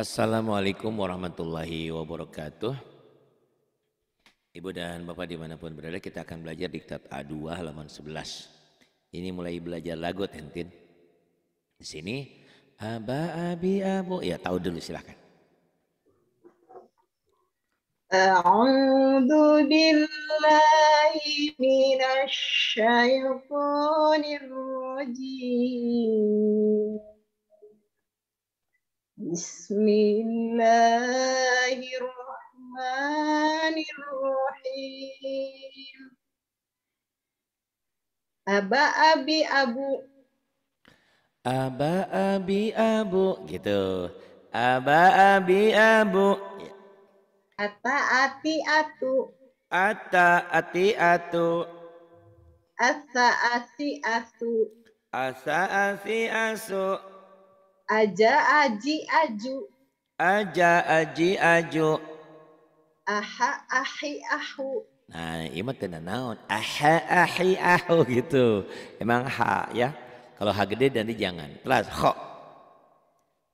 Assalamualaikum warahmatullahi wabarakatuh. Ibu dan Bapak dimanapun berada kita akan belajar diktat A2 halaman 11. Ini mulai belajar lagu Tentin. Di sini Aba abi abu ya tahu dulu silahkan. أعوذ billahi من Bismillahirrahmanirrahim. Aba abi abu Aba abi abu gitu Aba abi abu Ata ati atu Ata ati atu Asa asi asu Asa asi asu Aja aji aju. Aja aji aju. Aha ahi ahu. Nah, iya mah tidak naon. Aha ahi ahu gitu. Emang ha ya. Kalau ha gede dan jangan. Plus ho.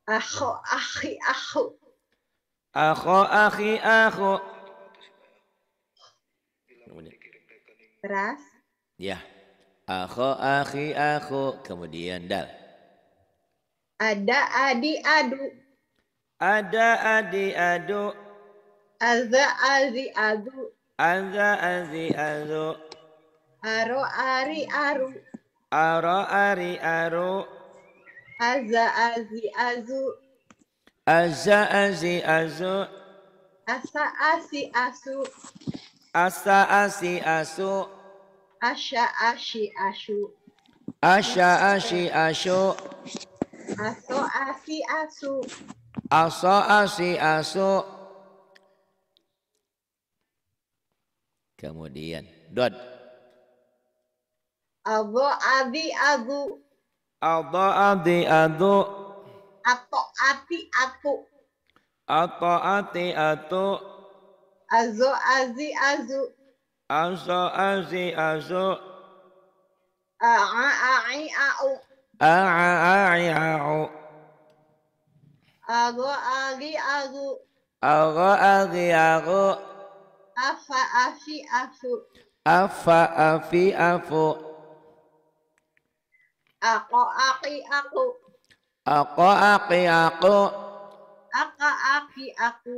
Aho ahi ahu. Aho ahi ahu. Keras. Ya. Aho ahi ahu. Kemudian dal. Ada adi adu. Ada adi adu. Aza azi adu. Aza azi adu. Aro ari aru. Aro ari aru. Aza azi azu. Aza azi azu. Asa asi asu. Asa asi asu. Asha ashi Asu, Asha ashi Asu. Aso asi asu. Aso asi asu. Kemudian dot. Abo adi adu. Abo adi adu. Ato ati atu. Ato ati atu. Azo azi azu. Azo azi azu. A'a a'i a'u. A'a'a'u. Ago agi agu. Ago agi agu. Afa afi afu. Afa afi afu. Ako aki aku. Ako aki aku. Aka aki aku.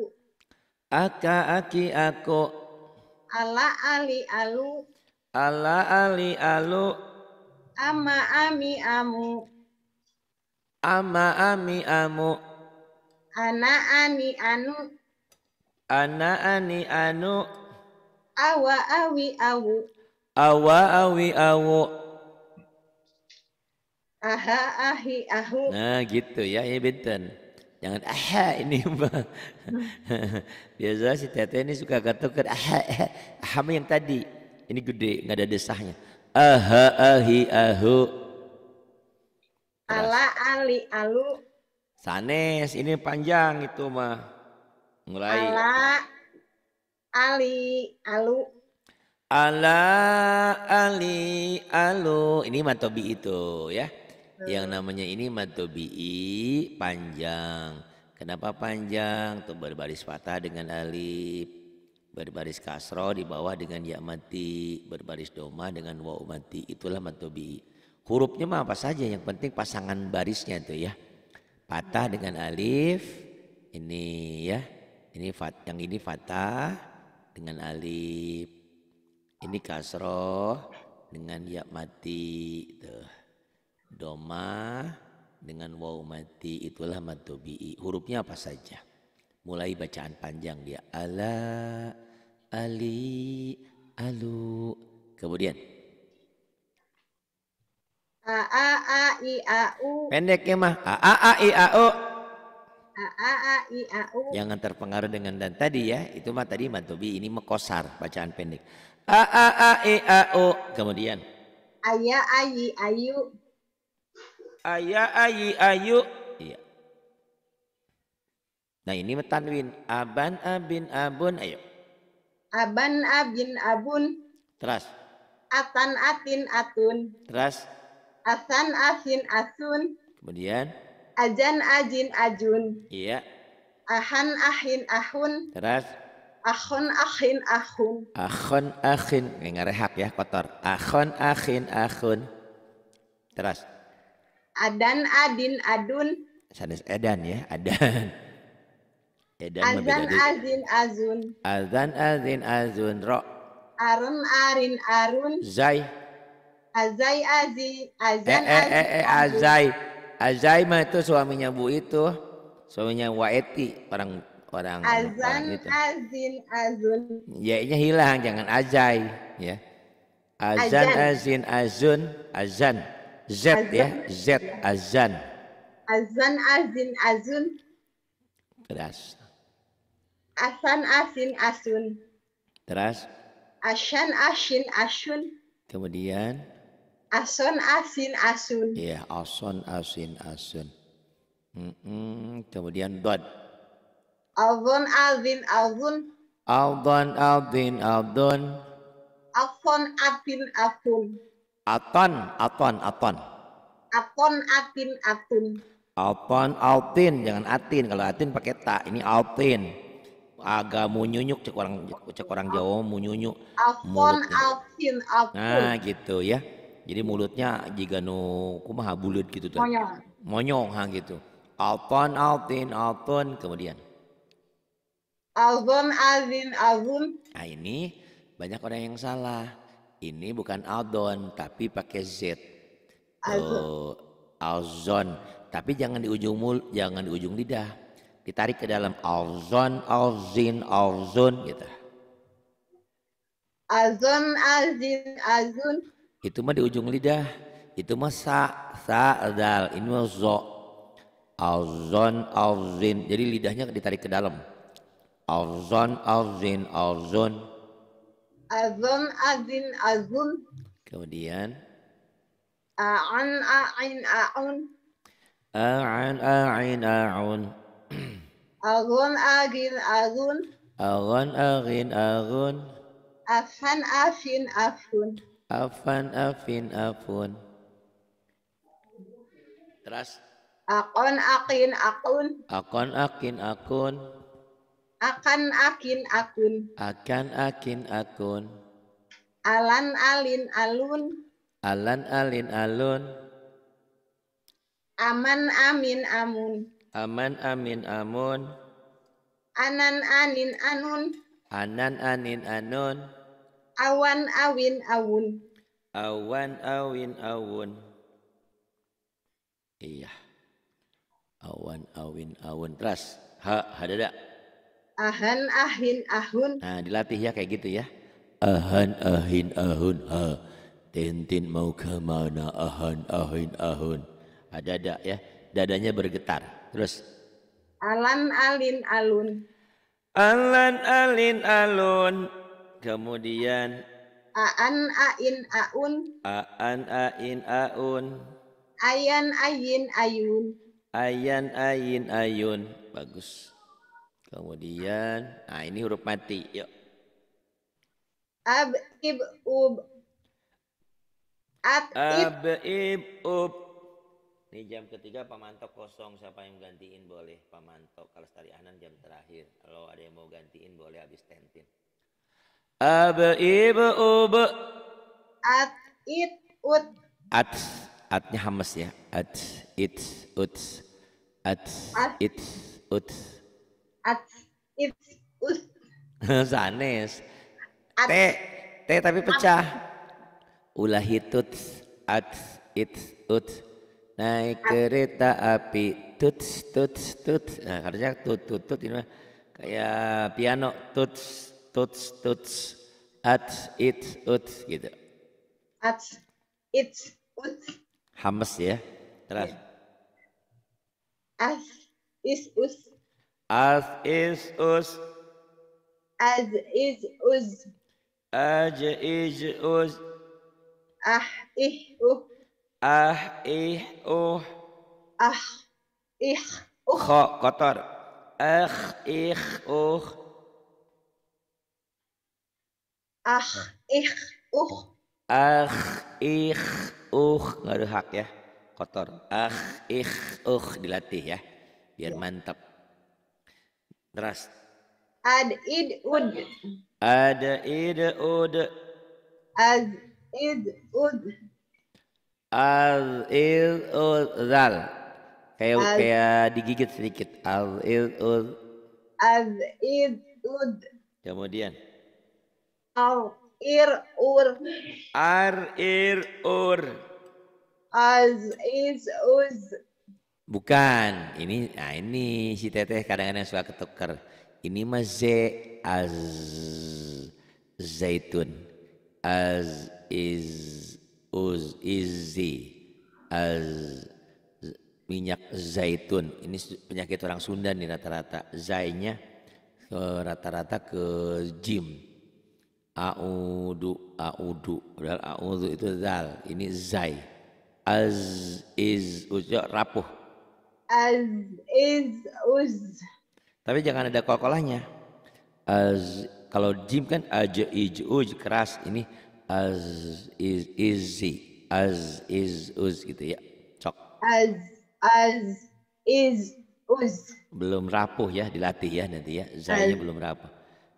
Aka aki aku. Ala ali alu. Ala ali alu. Ama ami amu. Ama ami amu. Ana ani anu. Ana ani anu. Awa awi awu. Awa awi awu. Aha ahi ahu. Nah gitu ya, ya ini benten. Jangan aha ini mbak. Biasa si teteh ini suka kata aha, aha. Hama yang tadi. Ini gede, nggak ada desahnya aha ahi ahu ala ali alu sanes ini panjang itu mah mulai ala ali alu ala ali alu ini matobi itu ya hmm. yang namanya ini matobi panjang kenapa panjang tuh berbaris patah dengan alif berbaris kasro di bawah dengan ya mati, berbaris doma dengan wa mati Itulah matobi. Hurufnya mah apa saja, yang penting pasangan barisnya itu ya. Patah dengan alif, ini ya. Ini fat, yang ini fatah dengan alif. Ini kasro dengan ya mati. Tuh. Doma dengan waw mati itulah matobi. Hurufnya apa saja mulai bacaan panjang dia ala ali alu kemudian a a a i a u pendeknya mah a a a i a u a a a i a u jangan terpengaruh dengan dan tadi ya itu mah tadi mantobi ini mekosar bacaan pendek a a a i a u kemudian aya ayi ayu aya ayi ayu iya nah ini metanwin. aban abin abun ayo Aban abin abun. Teras. Atan atin atun. Teras. Asan asin asun. Kemudian. Ajan ajin ajun. Iya. Ahan ahin ahun. Teras. Akhon ahin, ahun. Akhon akhin. Nggak rehak ya kotor. Akhon akhin ahun. Teras. Adan adin adun. Sanis edan ya. Adan. Edan eh, azan azin azun. Azan azin azun ro. Arun arin arun. Zai. Azai azi azan eh, eh, eh, eh, azai. Azai mah itu suaminya Bu itu. Suaminya Waeti orang orang azan orang itu. azin azun. Ya hilang jangan azai ya. Azan, azan. azin azun azan. Z ya. azan. ya, Z azan. Azan azin azun. Keras. Asan asin asun. Terus? asan asin asun. Kemudian? Ason asin asun. Iya, ason asin asun. Mm -mm. Kemudian dot. Aldon aldin aldun. Aldon aldin aldun. Afon atin afun. Aton aton aton. Aton atin atun. Aton altin, jangan atin. Kalau atin pakai tak, ini altin agak munyunyuk cek orang cek orang Jawa munyunyuk afon Alvin, afon nah gitu ya jadi mulutnya jika nu kumaha bulut gitu tuh monyong monyong ha gitu Alton, Alvin, Alton, kemudian Album, azin alfun nah ini banyak orang yang salah ini bukan aldon tapi pakai z alzon oh, alzon tapi jangan di ujung mul jangan di ujung lidah ditarik ke dalam auzon auzin auzun gitu azon azin azun itu mah di ujung lidah itu mah sa sa dal ini mah zo auzon auzin jadi lidahnya ditarik ke dalam auzon auzin auzun azon azin azun kemudian a'an a'in a'un a'an a'in a'un Arun agin agun. Arun agin agun. Afan afin afun. Afan afin afun. Terus. Akon akin akun. Akon akin akun. Akan akin akun. Akan akin akun. Alan alin alun. Alan alin alun. Aman amin amun. Aman amin amun. Anan anin anun. Anan anin anun. Awan awin awun. Awan awin awun. Iya. Awan awin awun. Teras. Ha, hadada. Ahan ahin ahun. Nah, dilatih ya kayak gitu ya. Ahan ahin ahun ha. Tintin mau mana? ahan ahin ahun. Ada Hadada ya. Dadanya bergetar terus. Alan alin alun. Alan alin alun. Kemudian. Aan ain aun. Aan ain aun. Ayan ayin ayun. Ayan ayin ayun. Bagus. Kemudian, nah ini huruf mati. Yuk. Ab ib ub. Ab ib, ab, ib ub. Ini jam ketiga Pak kosong, siapa yang gantiin boleh Pak Kalau tadi Anan jam terakhir, kalau ada yang mau gantiin boleh habis tentin. Ab ibu ub at it ut at atnya hamas ya at it ut at it ut at it ut sanes t t tapi pecah ulah hitut at it ut naik kereta api tuts tuts tuts nah harusnya tut tut tut ini mah kayak piano tuts tuts tuts at it ut gitu at it ut hamas ya terus as is us as is us as is us aj is us ah ih uh ah ih uh ah ih uh kho kotor ah ih uh ah ih uh ah ih uh nggak ada hak ya kotor ah ih uh dilatih ya biar ya. mantap Teras. Ad id ud. Ad id ud. Ad id ud al il zal kayak kayak digigit sedikit al il ur. az id ud kemudian al ir ur ar ir ur az is uz bukan ini nah ini si teteh kadang-kadang suka ketuker ini mah z az zaitun az is uz izi az minyak zaitun ini penyakit orang Sunda nih rata-rata zainya rata-rata ke jim audu audu dal audu itu zal ini zai az iz uz ya, rapuh az iz uz tapi jangan ada kol-kolahnya az kalau jim kan aj ij uj keras ini az is izi az is uz gitu ya cok az az is uz belum rapuh ya dilatih ya nanti ya zainya belum rapuh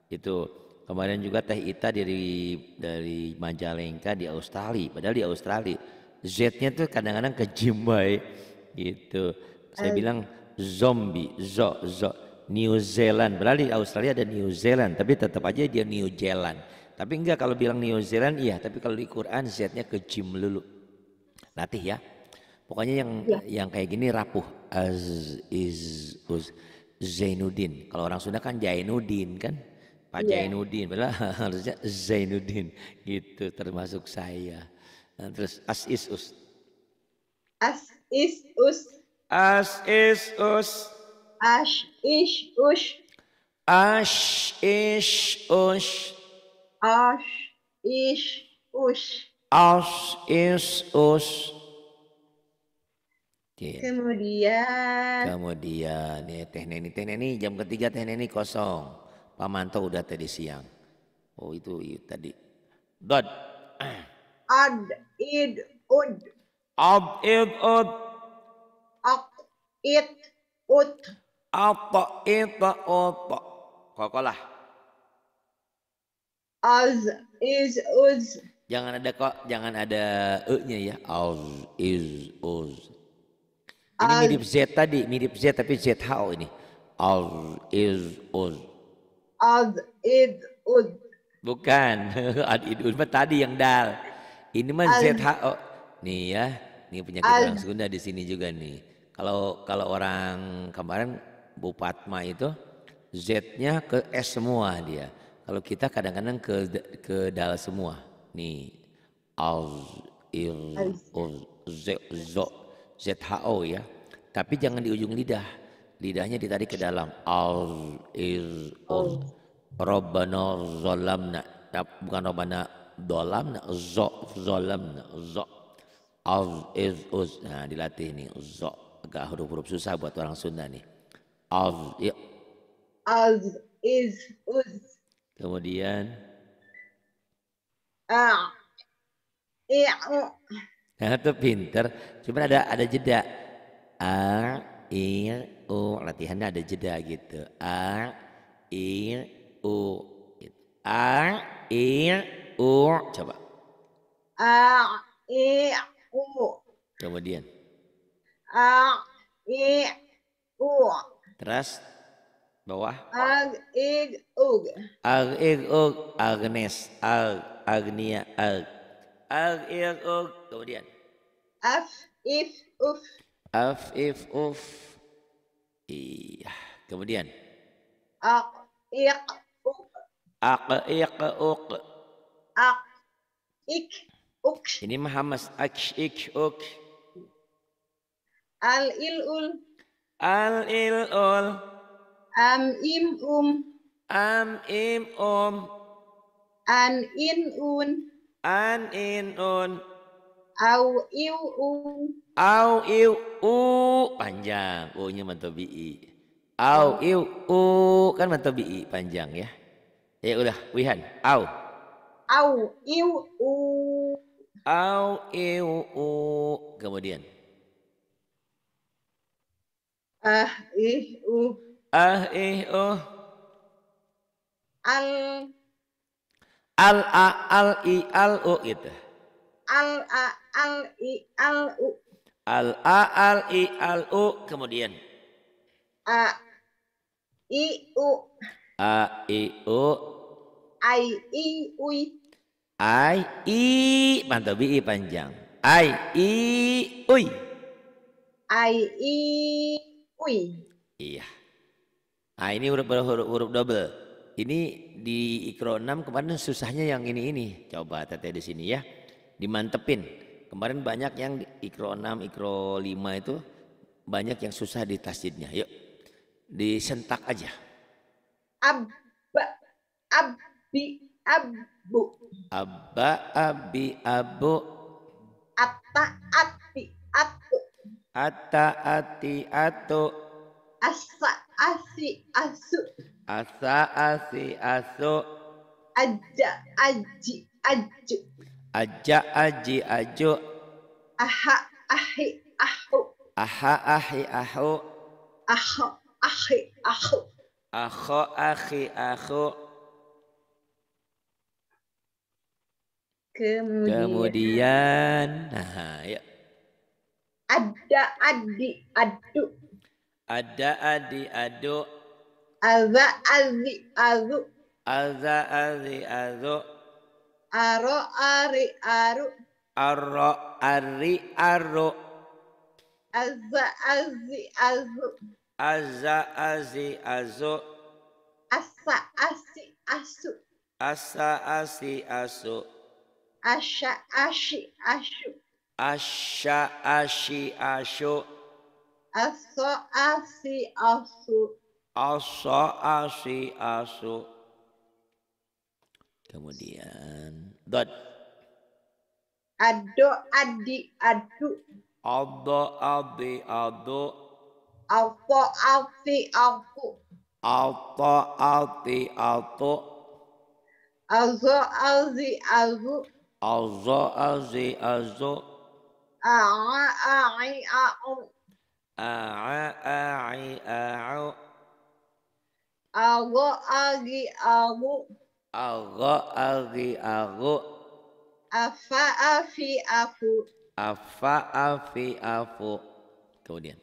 itu kemarin juga teh Ita dari dari Majalengka di Australia padahal di Australia Z-nya tuh kadang-kadang kejimbai gitu saya az. bilang zombie zo zo New Zealand berarti Australia ada New Zealand tapi tetap aja dia New Zealand tapi enggak kalau bilang New Zealand iya, tapi kalau di Quran Z-nya ke jim lulu. Latih ya. Pokoknya yang ya. yang kayak gini rapuh. Az is uz Zainuddin. Kalau orang Sunda kan Jainuddin kan. Pak ya. Jainuddin, padahal harusnya Zainuddin gitu termasuk saya. Nah, terus as is us. As is us. As is us. as is us Ash ish ush. Ash, is us. Ash, is us. Okay. Kemudian. Kemudian ya Teh Neni, Teh Neni jam ketiga Teh Neni kosong. Pamanto udah tadi siang. Oh itu, itu iya, tadi. Dot. Ad, id, ud. Ab id, ud. Ak, id, ud. Apa, it, ut. Kokolah. Az is uz. Jangan ada kok, jangan ada e-nya ya. Az is uz. Ini Az. mirip Z tadi, mirip Z tapi Z how ini. Az is uz. Az id uz. Bukan, az id uz. mah tadi yang dal. Ini mah Z how. Nih ya, ini penyakit orang Sunda di sini juga nih. Kalau kalau orang kemarin Bupatma itu Z-nya ke S semua dia. Kalau kita kadang-kadang ke ke dal semua. Nih al il ur z z h o ya. Tapi jangan di ujung lidah. Lidahnya ditarik ke dalam. Al il ur robbana zalamna. Bukan robbana dolamna zolam zalamna z Al iz uz. Nah, dilatih nih z Agak huruf-huruf susah buat orang Sunda nih. Al iz uz Kemudian ah. i'u. Iya, oh. Nah, itu pinter. Cuma ada ada jeda. A i u latihannya ada jeda gitu. A i u gitu. A i u coba. A ah, i u. Kemudian. A ah, i u. Terus Bawah. Ag ig ug. Ag ig ug. Agnes. Ag Agnia. Ag. Ag ig ug. Kemudian. Af if uf. Af if uf. Iya. Kemudian. Ak iq uk. Ak iq uk. Ak ik uk. Ini mah hamas. Ak ik uk. Al ilul. Al ilul. Am im um. Am im um. An in un. An in un. Au iu u. Au iu u panjang. U-nya mantobi'i. Au iu u kan mantobi'i panjang ya. Ya udah, Wihan. Au. Au iu u. Au iu u. Kemudian. Ah, ih, u ah ih uh oh. al al a al i al u gitu al a al i al u al a al i al u kemudian a i u a i u ai i u. ai i mantap bi panjang ai i u. ai i u. iya Nah ini huruf, huruf, huruf double. Ini di ikro 6 kemarin susahnya yang ini ini. Coba teteh di sini ya. Dimantepin. Kemarin banyak yang ikro 6, ikro 5 itu banyak yang susah di tasjidnya. Yuk disentak aja. Ab, ba, abu. Abba, abi, abu. Atta, ati, atu. Atta, ati, atu. Asa, asi asu. Asa asi asu. Aja aji aju. Aja aji aju. Aha ahi ahu. Aha ahi ahu. Aha ahi ahu. aha ahi ahu. Kemudian. Kemudian. Nah, ya. Ada adi adu. Ada adi adu. Aza azi azu. Aza azi azu. Aro ari aru. aro ari aru. aza azi azu. aza azi azu. Asa asi asu. Asa asi asu. Asha ashi Asu, Asha ashi Asu Aso asi asu. aso asi asu. Kemudian dot. Ado adi adu. Ado adi adu. Alto alti altu. Alto alti altu. Azo alzi azu, azo alzi alzu. A'a a'i a'u. A'i a'u. Ago agi agu. Ago agi agu. Afa afi afu. Afa afi afu. Kemudian.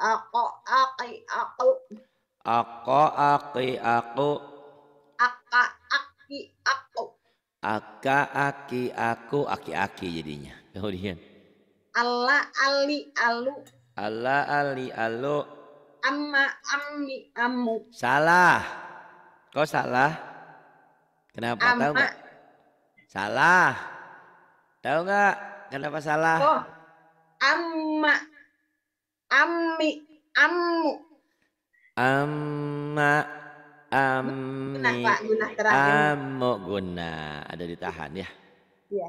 Ako aki aku. Ako aki aku. Aka aki aku. Aka aki aku aki aki jadinya. Kemudian. Allah ali alu. Ala ali alu. Amma ammi ammu. Salah. kau salah? Kenapa Amma. tahu enggak? Salah. Tahu nggak kenapa salah? Oh. Amma ammi ammu. Amma ammi ammu guna ada ditahan ya. Iya.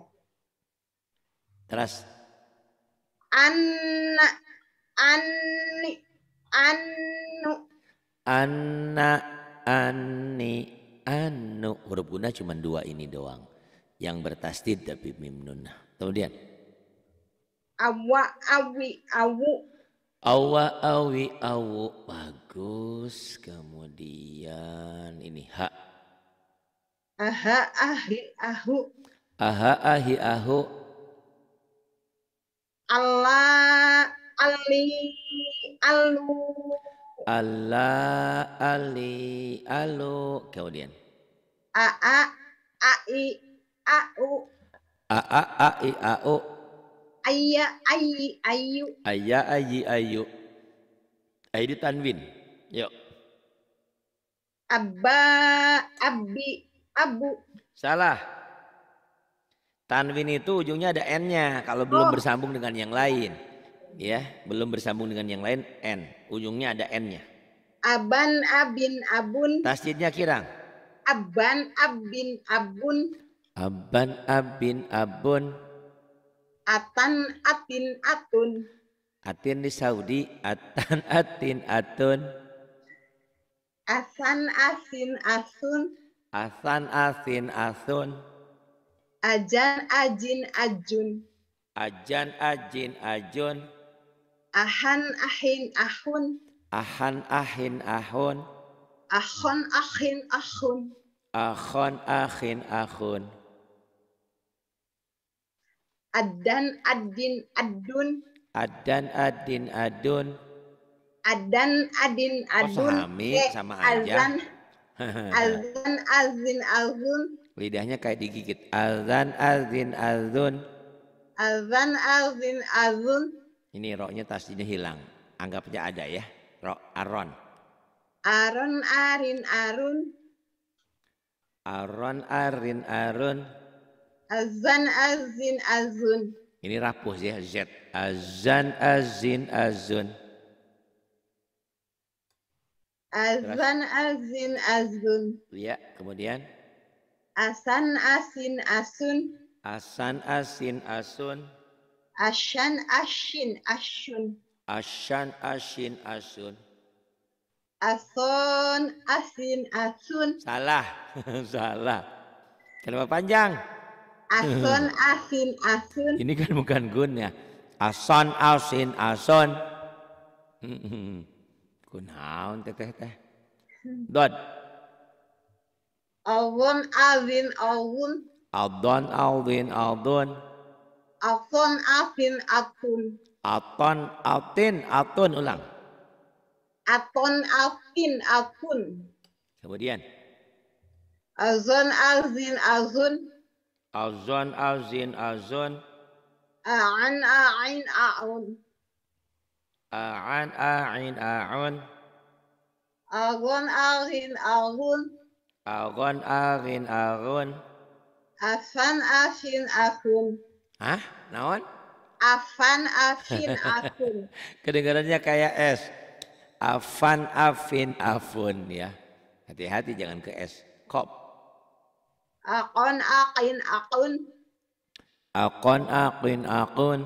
Terus anak an anu anna ani anu huruf guna cuma dua ini doang yang bertasdid tapi mim kemudian awa awi awu awa awi awu bagus kemudian ini ha aha ahi ahu aha ahi ahu Allah ali alu ala ali alu kemudian a a a i a u a a a i a u ayya ayyi ayu ayya ayi, ayu ayu tanwin yuk abba abbi abu salah tanwin itu ujungnya ada n-nya kalau belum oh. bersambung dengan yang lain ya belum bersambung dengan yang lain n ujungnya ada n-nya aban abin abun tasjidnya kirang aban abin abun aban abin abun atan atin atun atin di Saudi atan atin atun asan asin asun asan asin asun ajan ajin ajun ajan ajin ajun Ahan ahin ahun. Ahan ahin ahun. Ahon ahin ahun. Ahon ahin ahun. Adan adin adun. Adan adin adun. Adan adin adun. Oh, sahami, eh, sama aja. Azan, azan azin azun. Lidahnya kayak digigit. Azan azin azun. Azan azin azun. Ini roknya tasinya hilang. Anggapnya ada ya. Rok Aron. Aron Arin Arun. Aron Arin Arun. Azan Azin Azun. Ini rapuh ya Z. Azan Azin Azun. Azan Azin Azun. Ya, kemudian Asan Asin Asun. Asan Asin Asun. Ashan Ashin asun. Ashan asin, asun. Ason asin asun. Salah, salah. Kenapa panjang? Ason asin asun. Ini kan bukan gun ya. Ason asin ason. Kunaun teteh teh. Dot. Awun azin awun. Aldon aldin aldon. Aton atin atun. Aton atin atun ulang. Aton atin atun. Kemudian. Azon azin azun. Azon azin azun. A'an a'in a'un. A'an a'in a'un. Agon a'in a'un. Agon a'in a'un. Afan afin akun. Hah? Naon? Afan Afin Afun. Kedengarannya kayak S. Afan Afin Afun ya. Hati-hati jangan ke S. Kop. Akon akin akun. Akon akin akun.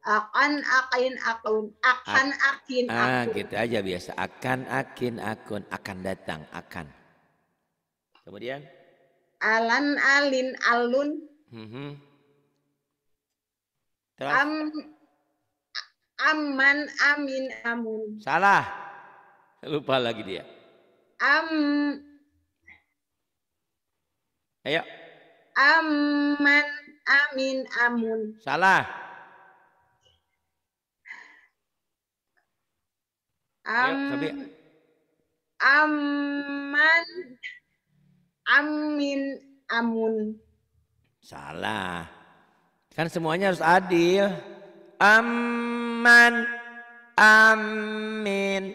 Akan akin akun. Akan akin ah, akun. Ah, gitu aja biasa. Akan akin akun. Akan datang. Akan. Kemudian? Alan alin alun. -hmm. Am Aman, amin, amun. Salah. Lupa lagi dia. Am Ayo. Aman, amin, amun. Salah. Am Ayo, Aman, amin, amun. Salah. Kan semuanya harus adil. Aman, amin,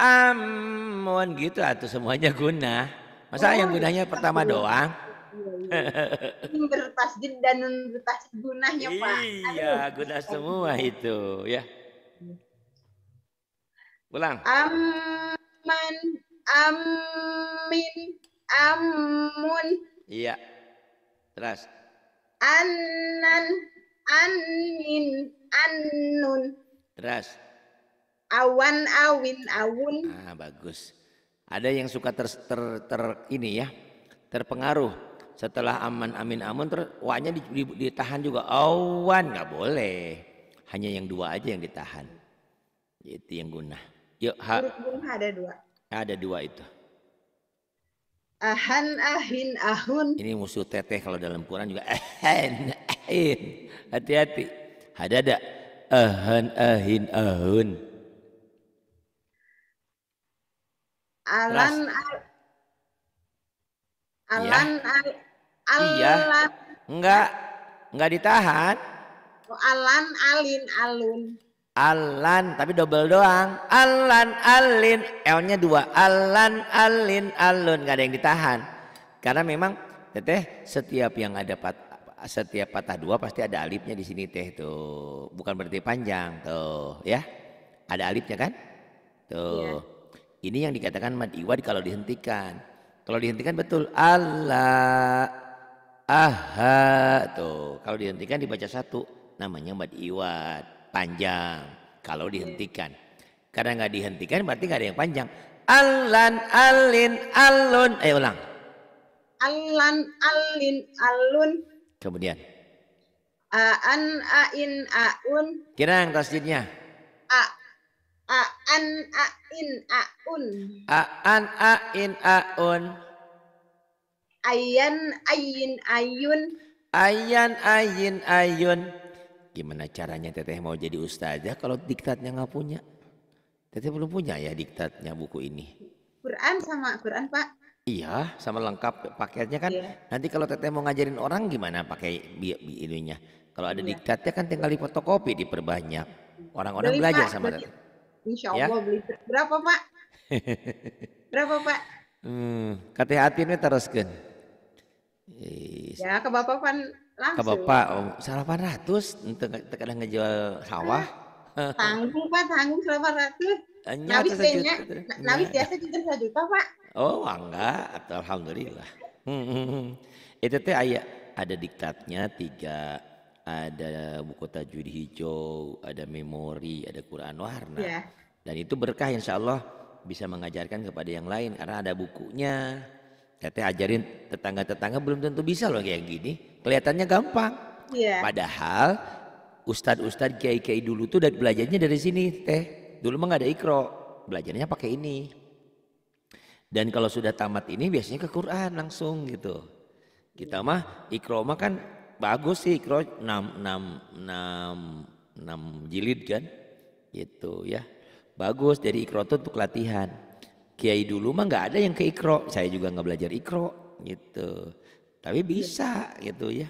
amun gitu atau semuanya guna. Masa oh, yang gunanya pertama iya. doang? Iya, iya. bertasjid dan bertasjid gunanya Pak. Iya, guna semua itu ya. Pulang. Aman, amin, amun. Iya. Terus. Annan, annin, annun. Terus. Awan, awin, awun. Ah, bagus. Ada yang suka ter, ter, ter ini ya, terpengaruh. Setelah aman, amin, amun, ter, wanya ditahan juga. Awan, Gak boleh. Hanya yang dua aja yang ditahan. Itu yang guna. Yuk, ha. ada dua. Ada dua itu. Ahan ahin ahun. Ini musuh teteh kalau dalam Quran juga ahan ahin. Hati-hati. Ada ada. Ahan ahin ahun. Alan al, Alan ya. al, Iya. iya. Enggak. Enggak ditahan. Oh, Alan alin alun. Alan tapi double doang. Alan alin L-nya dua. Alan alin alun gak ada yang ditahan. Karena memang teteh setiap yang ada pat, setiap patah dua pasti ada alifnya di sini teh tuh. Bukan berarti panjang tuh ya. Ada alifnya kan? Tuh. Ya. Ini yang dikatakan mad iwad kalau dihentikan. Kalau dihentikan betul Allah aha tuh. Kalau dihentikan dibaca satu namanya mad iwad panjang kalau dihentikan. Karena nggak dihentikan berarti nggak ada yang panjang. Alan, alin, alun. Ayo eh, ulang. Alan, alin, alun. Kemudian. Aan, ain, aun. kira yang tasjidnya. A, aan, ain, aun. Aan, ain, aun. Ayan, ayin, ayun. Ayan, ayin, ayun. Gimana caranya teteh mau jadi ustazah kalau diktatnya nggak punya? Teteh belum punya ya diktatnya buku ini. Quran sama Quran Pak. Iya, sama lengkap paketnya kan. Iya. Nanti kalau teteh mau ngajarin orang gimana pakai ininya? Kalau ada iya. diktatnya kan tinggal dipotokopi diperbanyak. Orang-orang belajar Pak, sama teteh. Insya iya? Allah ya? beli berapa Pak? berapa Pak? Hmm, kata hati ini teruskan. Ya, ke Bapak kan. Langsung. Ke bapak, oh, ratus, terkadang ngejual sawah. Eh, tanggung pak, tanggung sarapan ratus. Eh, gitu. Nabi nah. biasa kita juta pak. Oh enggak, alhamdulillah. Hmm, hmm, hmm. Itu teh ayah ada diktatnya tiga ada buku tajwid hijau, ada memori, ada Quran warna. Yeah. Dan itu berkah insya Allah bisa mengajarkan kepada yang lain karena ada bukunya, Tete ajarin tetangga-tetangga belum tentu bisa loh kayak gini. Kelihatannya gampang. Yeah. Padahal ustad-ustad kiai-kiai dulu tuh dari belajarnya dari sini teh. Dulu mah gak ada ikro, belajarnya pakai ini. Dan kalau sudah tamat ini biasanya ke Quran langsung gitu. Kita mah ikro mah kan bagus sih ikro 6 6 6 6 jilid kan. Gitu ya. Bagus dari ikro tuh untuk latihan kiai dulu mah nggak ada yang ke ikro saya juga nggak belajar ikro gitu tapi bisa gitu ya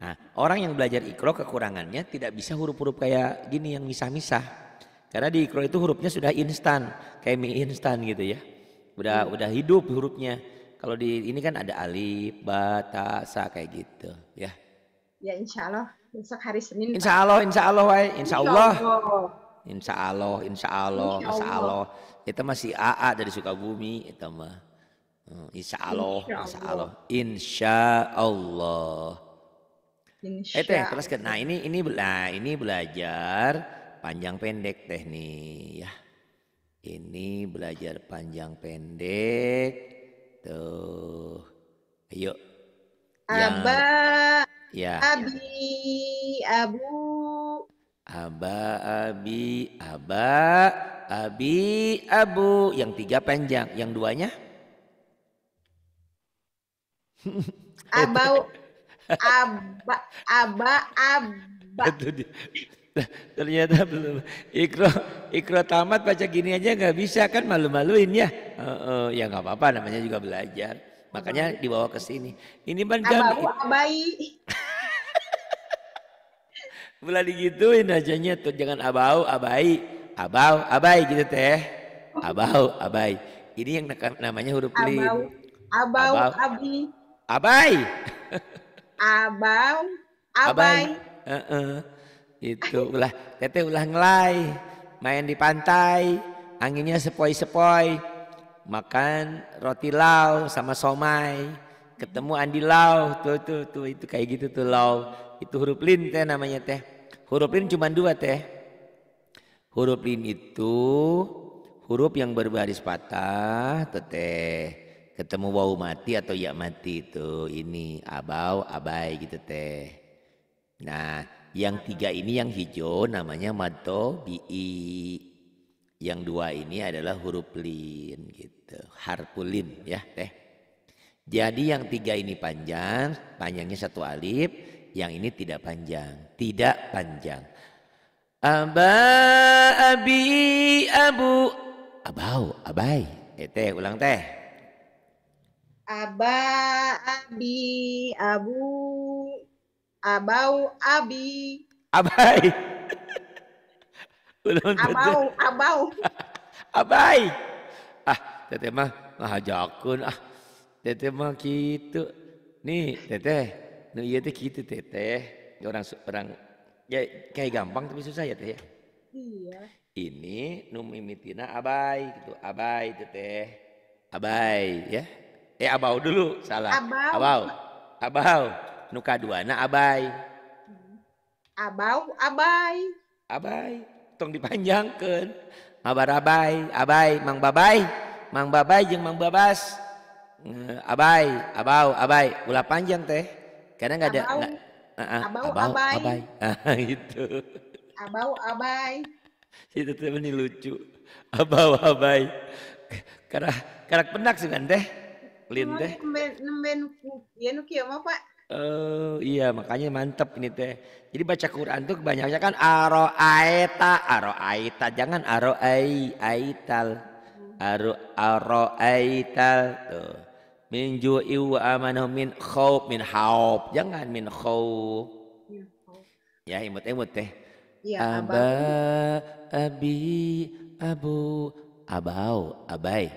nah orang yang belajar ikro kekurangannya tidak bisa huruf-huruf kayak gini yang misah-misah karena di ikro itu hurufnya sudah instan kayak mie instan gitu ya udah hmm. udah hidup hurufnya kalau di ini kan ada alif ba ta sa kayak gitu ya ya insya Allah besok hari Senin insya Allah insya Allah insya Allah, insya Allah. Insya Allah, hmm, insya Allah, eh, insya Allah. Kita masih AA dari Sukabumi, itu mah. Insya Allah, insya Allah, insya Allah. Eh, teh, terus nah ini ini nah ini belajar panjang pendek teh nih ya. Ini belajar panjang pendek. Tuh. Ayo. Aba. Ya. Abi, Abu, Aba abi aba abi abu. Yang tiga panjang, yang duanya? Abau aba aba aba. Ternyata belum. Ikro ikro tamat baca gini aja nggak bisa kan malu-maluin ya. Uh, uh, ya nggak apa-apa namanya juga belajar. Makanya dibawa ke sini. Ini kan Abai. Bila digituin hajanya tuh jangan abau, abai, abau, abai gitu teh. Abau, abai. Ini yang namanya huruf lin. Abau, abau, abau, Abai. abau, abai. abai. Uh -uh. Itu ulah teteh ulah ngelai. Main di pantai, anginnya sepoi-sepoi. Makan roti lau sama somai. Ketemu Andi Lau, tuh tuh tuh itu kayak gitu tuh lau itu huruf lin teh namanya teh. Huruf lin cuma dua teh. Huruf lin itu huruf yang berbaris patah teteh. Ketemu wau mati atau ya mati itu ini abau abai gitu teh. Nah, yang tiga ini yang hijau namanya mato bi Yang dua ini adalah huruf lin gitu. Harpulin ya teh. Jadi yang tiga ini panjang, panjangnya satu alif, yang ini tidak panjang, tidak panjang. Aba abi abu abau abai. Ete eh, ulang teh. Aba abi abu abau abi. Abai. ulang abau abau. abai. Ah, teteh mah ngajakun ah. Teteh mah gitu. Nih, teteh. Nah, iya teh gitu teh teh ya orang orang ya kayak gampang tapi susah ya teh ya. Iya. Ini nu mimitina abai gitu, abai teh teh. Abai ya. Eh abau dulu salah. Abau. Abau. Abau. Nuka dua, na abai. Abau, abai. Abai. Tong dipanjangkan. Abar abai, abai, mang babai, mang babai jeng mang babas. Abai, abau, abai, ulah panjang teh. Karena nggak ada abau, gak, uh, uh, abau, abau abai, abai. Ah, itu. Abau abai. itu temen ini lucu. Abau abai. Karena karak pendak sih kan teh. Lin teh. Nemben ya nu kieu mah Pak. Oh iya makanya mantep ini teh. Jadi baca Quran tuh kebanyakan kan aro aeta, aro aeta jangan aro ai aital. Hmm. Aro aro aital tuh min ju'in wa amanu min khauf min haub jangan min khauf ya imut-imut teh ya, aba abi abu abau abai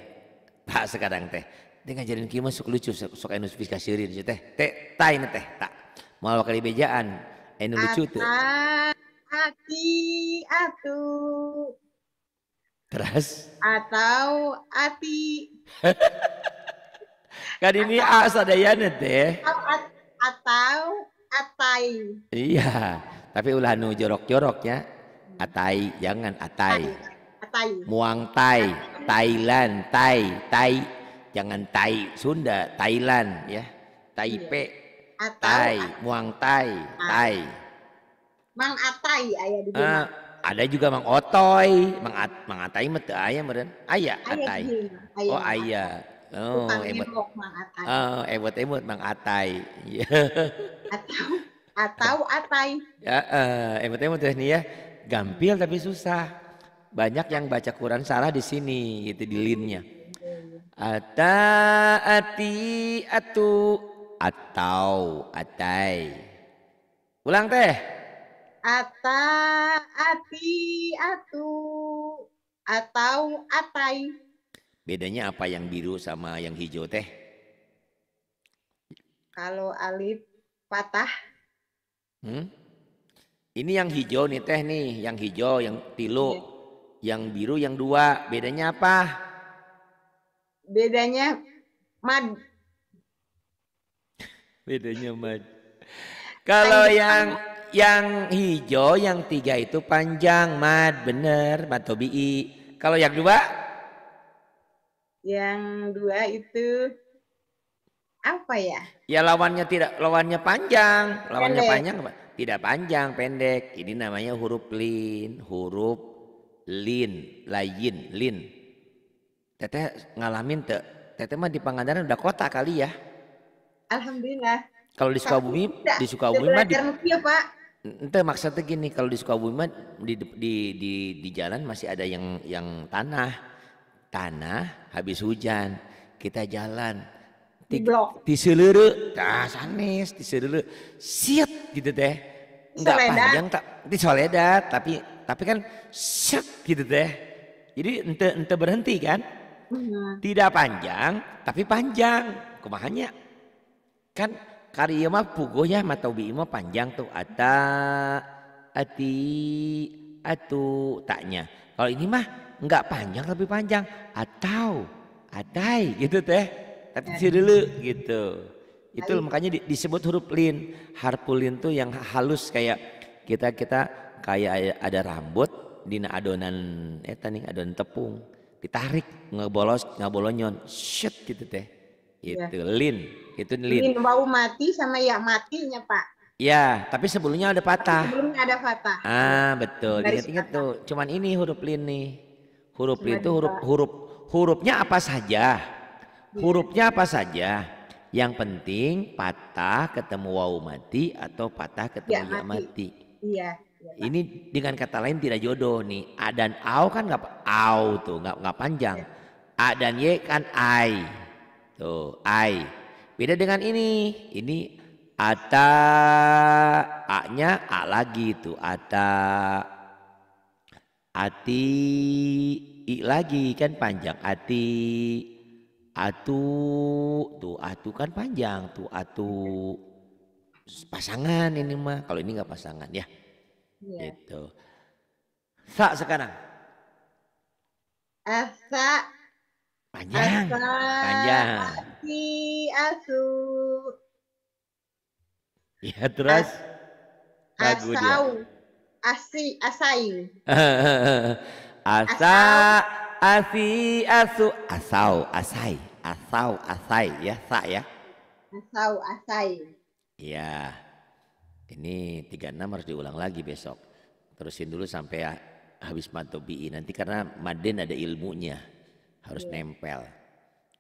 tak sekarang teh dia ngajarin kieu lucu sok sok anu sirin, teh teh tai teh tak mau kali bejaan anu lucu tuh. ati atu keras atau ati Kan ini A sadayana teh. Atau atai. Iya, tapi ulah nu jorok-jorok ya. Atai, jangan atai. Atai. Muang Thai, Thailand, Thai, Thai. Jangan Thai Sunda, Thailand ya. Taipei. Iya. Atai. Thai, Muang Thai, ah. Thai. Mang Atai ayah di uh, ada juga Mang Otoy, Mang, At, Mang Atai mete ayam meren, Ayah Atai. Oh, ayah. Oh, emot Mang Atai. Oh, emot emot Mang Atai. Iya. atau atau Atai. Ya, uh, hebat ya nih ya. Gampil tapi susah. Banyak yang baca Quran salah di sini gitu di linnya. Ata ati atu atau atai. Ulang teh. Ata ati atu atau atai. Bedanya apa yang biru sama yang hijau teh? Kalau alif patah. Hmm? Ini yang hijau nih teh nih, yang hijau, yang tilu, iya. yang biru, yang dua. Bedanya apa? Bedanya mad. Bedanya mad. Kalau yang yang hijau, yang tiga itu panjang mad, bener, mad tobi. Kalau yang dua? Yang dua itu apa ya? Ya lawannya tidak lawannya panjang, lawannya panjang apa? Tidak panjang, pendek. Ini namanya huruf lin, huruf lin, lain, lin. Teteh ngalamin te, teteh mah di Pangandaran udah kota kali ya? Alhamdulillah. Kalau di Sukabumi, Tidak. di Sukabumi mah di, ya, Pak. Ente maksudnya gini, kalau di Sukabumi mah di, di, di, di jalan masih ada yang yang tanah tanah habis hujan kita jalan di blok di seluruh nah sanis di seluruh, siap gitu deh. nggak panjang tak di soleda tapi tapi kan siap gitu deh. jadi ente ente berhenti kan tidak panjang tapi panjang kumahanya kan karya mah pugohnya mata ubi mah panjang tuh ada ati atu taknya kalau ini mah nggak panjang lebih panjang atau adai gitu teh tapi dulu gitu itu makanya di, disebut huruf lin harpulin tuh yang halus kayak kita kita kayak ada rambut di adonan eh nih adonan tepung ditarik ngebolos ngebolonyon shit gitu teh iya. itu ya. lin itu lin lin bau mati sama ya matinya pak Ya, tapi sebelumnya ada patah. sebelumnya ada patah. Ah, betul. Ingat-ingat tuh. Cuman ini huruf lin nih. Huruf Cuma iya, itu iya, huruf huruf hurufnya apa saja? Iya. Hurufnya apa saja? Yang penting patah ketemu wau mati atau patah ketemu ya, ya mati. mati. Iya. ini dengan kata lain tidak jodoh nih. A dan au kan nggak au tuh nggak nggak panjang. Ya. A dan y kan ai. Tuh, ai. Beda dengan ini. Ini ata a-nya a lagi tuh. Ata ati i lagi kan panjang ati atu tuh atu kan panjang tuh atu pasangan ini mah kalau ini nggak pasangan ya yeah. gitu sa sekarang asa panjang asa, panjang ati asu ya terus As, asau asi asai asa asi asu asau asai asau asai ya sa ya asau asai ya ini tiga enam harus diulang lagi besok terusin dulu sampai ya, habis matobi nanti karena maden ada ilmunya harus yeah. nempel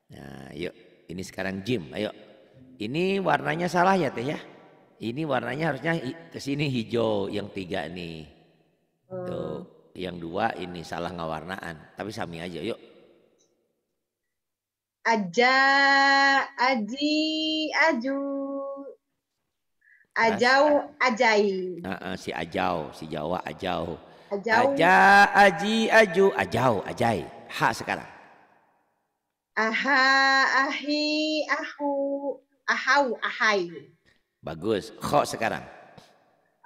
nah yuk ini sekarang gym. ayo ini warnanya salah ya teh ya ini warnanya harusnya ke sini hijau yang tiga nih. Tuh, oh. yang dua ini salah ngawarnaan, tapi sami aja yuk. Aja, aji, aju. Nah, ajau, ajai. Uh, uh, si ajau, si Jawa ajau. Ajau. Aja, aji, aju, ajau, ajai. Ha sekarang. Aha, ahi, ahu, ahau, ahai. Bagus. Kho sekarang.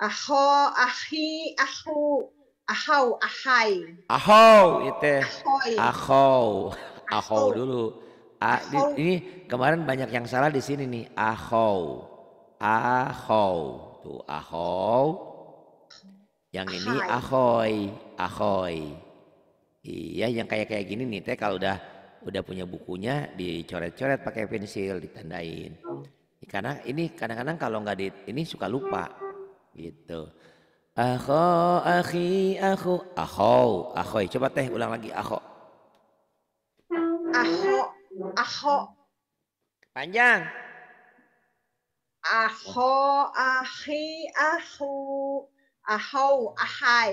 Aho, ahi, ahu, ahau, ahai. Aho, itu. Aho. Aho dulu. A, di, ini kemarin banyak yang salah di sini nih. Aho. Aho. Tuh aho. Yang ini ahoy, ahoy. Iya, yang kayak kayak gini nih teh kalau udah udah punya bukunya dicoret-coret pakai pensil ditandain. Oh. Karena ini kadang-kadang kalau nggak di ini suka lupa gitu. Aho, akhi, aku, aho, aho Coba teh ulang lagi Aho. Aho, aho. Panjang. Aho, akhi, aku, aho, ahai.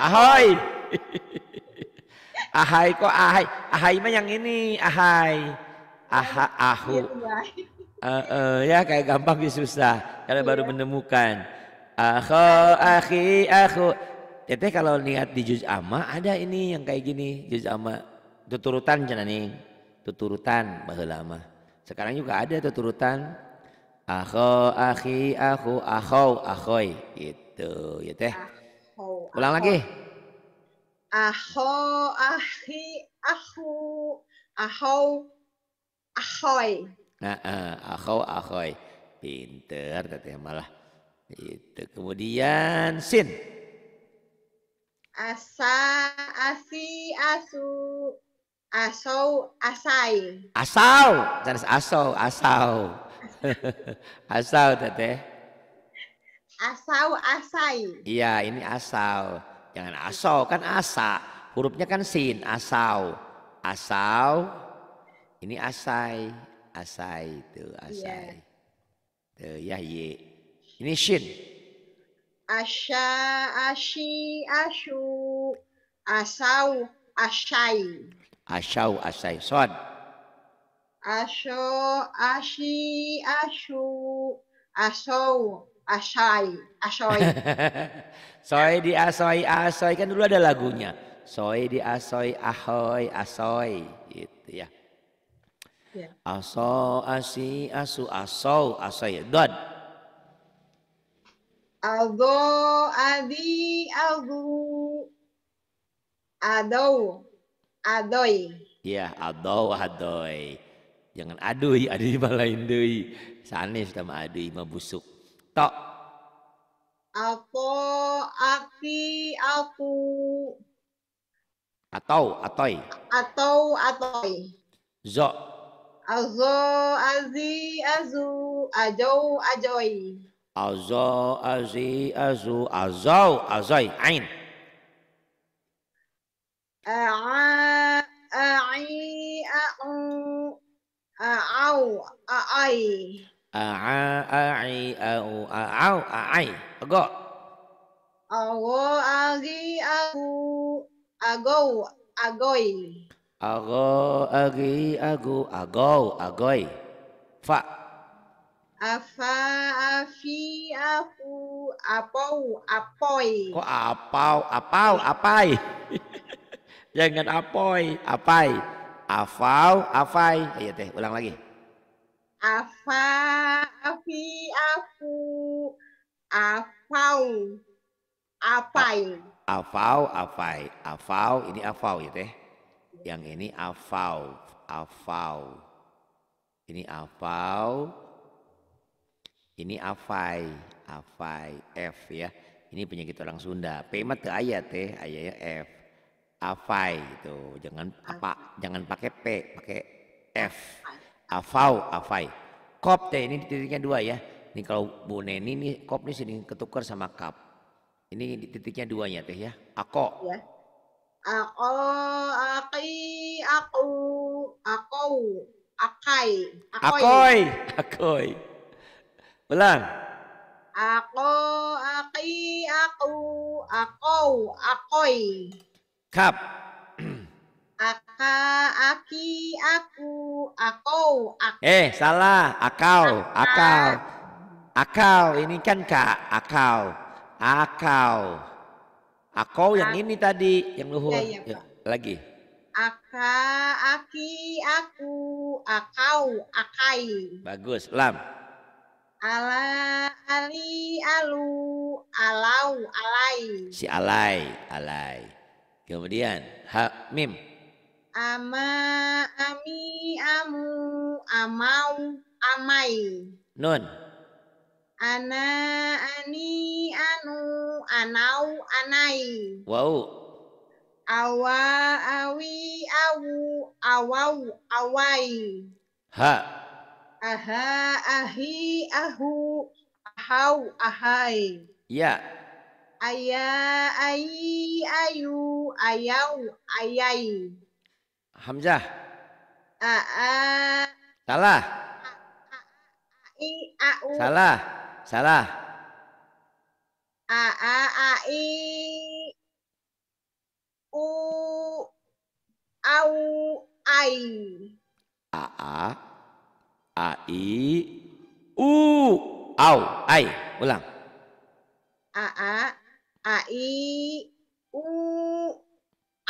Ahoy. ahai kok ahai. Ahai mah yang ini, ahai. Aha, ahu. Iya, iya, iya. Uh, uh, ya kayak gampang di susah kalau iya. baru menemukan. Aku, aku, aku. Teteh kalau lihat di juz ama ada ini yang kayak gini juz ama tuturutan cina nih tuturutan bahulama lama. Sekarang juga ada tuturutan Aku, aku, aku, aku, akoi gitu ya teh. Ulang lagi. Aku, akhi, aku, ahau, ahoy. Nah, eh, akhau akhoy. Pinter katanya malah. Itu. Kemudian sin. Asa, asi, asu, asau, asai. Asau, asau, asau, asau. asau teteh. Asau, asai. Iya, ini asau. Jangan asau, kan asa. Hurufnya kan sin, asau. Asau, ini asai asai itu ya. asai. Yeah. ya ye. Ini shin. asha ashi, ashu, asau, asai. Asau, asai. Son. Asho, ashi, ashu, asau, asai. Asoi. soi di asoi, asoi. Kan dulu ada lagunya. Soi di asoi, ahoy, asoi. Gitu ya. Ya. Aso asi asu asau asai god. Ado adi adu adau adoi. Ya, adau adoi. Jangan adui, adui balain Sane Sanes sama adui mau busuk. Tok. Aku aki aku atau atoi atau atoi Zok. Azo, azi, azu, ajo, ajoy. Azo, azi, azu, azo, Azoi. ain. A'a, a'i, a'u, a'au, a'ai. A'a, a'i, a'u, a'au, a'ai. Ago. Ago, agi, agu, ago, agoy. Ago, agi, agu, ago agoi. Fa. Afa, afi, aku, apau, apoi. Ko apau, apau, apai. Jangan apoi, apai. Afau, afai. Ayo teh, ulang lagi. Afa, afi, aku, afau, apai. Afau, afai. Afau, ini afau ya teh yang ini afau, afau. Ini afau, ini afai, afai, F ya. Ini penyakit orang Sunda. Pemat ke ayat teh, ya. ayatnya F. Afai itu, jangan apa, jangan pakai P, pakai F. Afau, afai. Kop teh ini titiknya dua ya. Ini kalau Bu Neni ini kop nih sering ketukar sama kap. Ini titiknya duanya teh ya. Ako. Ya. Eh, Ako, eh, aki, aku, akau, akai, akoi. Akoi. Ulang. Ako, aki, aku, akau, akoi. Kap. Aka, aki, aku, akau, akau. Eh, salah. Akau, akau. Akau, ini kan kak, akau. Akau. Akau ah, yang ah. ini tadi yang luhur. Iya, iya, ya, ya, ya, lagi. Aka, aki, aku, akau, akai. Bagus. Lam. Ala, ali, alu, alau, alai. Si alai, alai. Kemudian ha, mim. Ama, ami, amu, amau, amai. Nun. Ana, ani, anu, anau, anai. Wow. Awa, awi, awu, awau, awai. Ha. Aha, ahi, ahu, ahau, ahai. Ya. Aya, ayi, ayu, ayau, ayai. Hamzah. Aa. Salah. A, a, a, i, Salah. Salah. A a a i u A U A a a i u a A i Ulang. A a a i u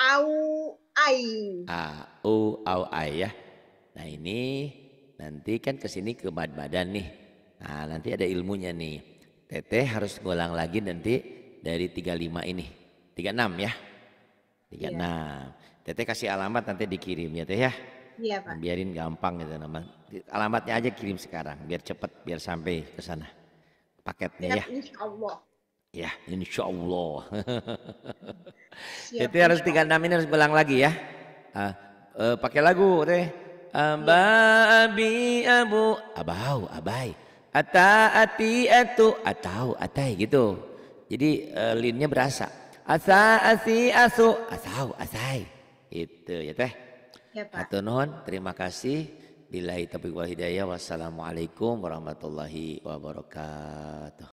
A U A a u A I ya. Nah ini nanti kan kesini ke badan-badan nih. Nah nanti ada ilmunya nih. Teteh harus ngulang lagi nanti dari 35 ini. 36 ya. 36. Iya. Teteh kasih alamat nanti dikirim ya Teh ya. Iya Pak. Biarin gampang gitu nama. Alamatnya aja kirim sekarang biar cepet biar sampai ke sana. Paketnya iya, ya. Insya Allah. Ya, insya Allah. Siap, Jadi harus 36 ini harus pulang lagi ya. Uh, uh, pakai lagu deh. Ababi ah, iya. abu abau abai. Ata ati atu atau atai gitu. Jadi eh, linnya berasa. Asa asi asu atau atau Itu ya teh. Ya, Atau nuhun, terima kasih. bila taufiq wal hidayah. Wassalamualaikum warahmatullahi wabarakatuh.